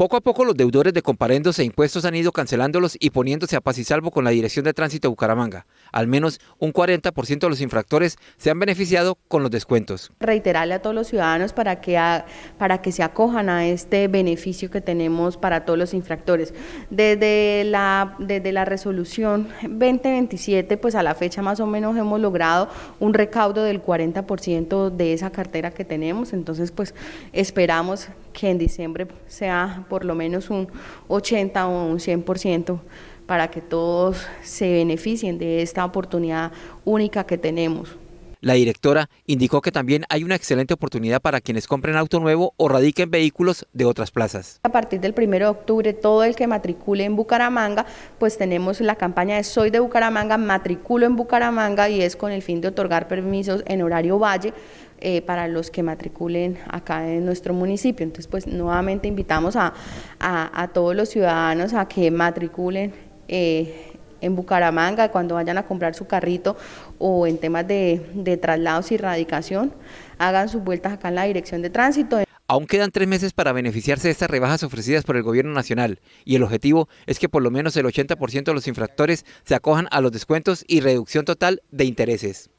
Poco a poco los deudores de comparendos e impuestos han ido cancelándolos y poniéndose a paz y salvo con la Dirección de Tránsito de Bucaramanga. Al menos un 40% de los infractores se han beneficiado con los descuentos. Reiterarle a todos los ciudadanos para que, para que se acojan a este beneficio que tenemos para todos los infractores. Desde la, desde la resolución 2027, pues a la fecha más o menos hemos logrado un recaudo del 40% de esa cartera que tenemos, entonces pues esperamos que en diciembre sea por lo menos un 80 o un 100% para que todos se beneficien de esta oportunidad única que tenemos. La directora indicó que también hay una excelente oportunidad para quienes compren auto nuevo o radiquen vehículos de otras plazas. A partir del 1 de octubre, todo el que matricule en Bucaramanga, pues tenemos la campaña de Soy de Bucaramanga, matriculo en Bucaramanga y es con el fin de otorgar permisos en horario valle eh, para los que matriculen acá en nuestro municipio. Entonces, pues nuevamente invitamos a, todos los ciudadanos a que matriculen. Eh, en Bucaramanga, cuando vayan a comprar su carrito o en temas de, traslados y radicación, hagan sus vueltas acá en la dirección de tránsito. Aún quedan tres meses para beneficiarse de estas rebajas ofrecidas por el Gobierno Nacional y el objetivo es que por lo menos el 80% de los infractores se acojan a los descuentos y reducción total de intereses.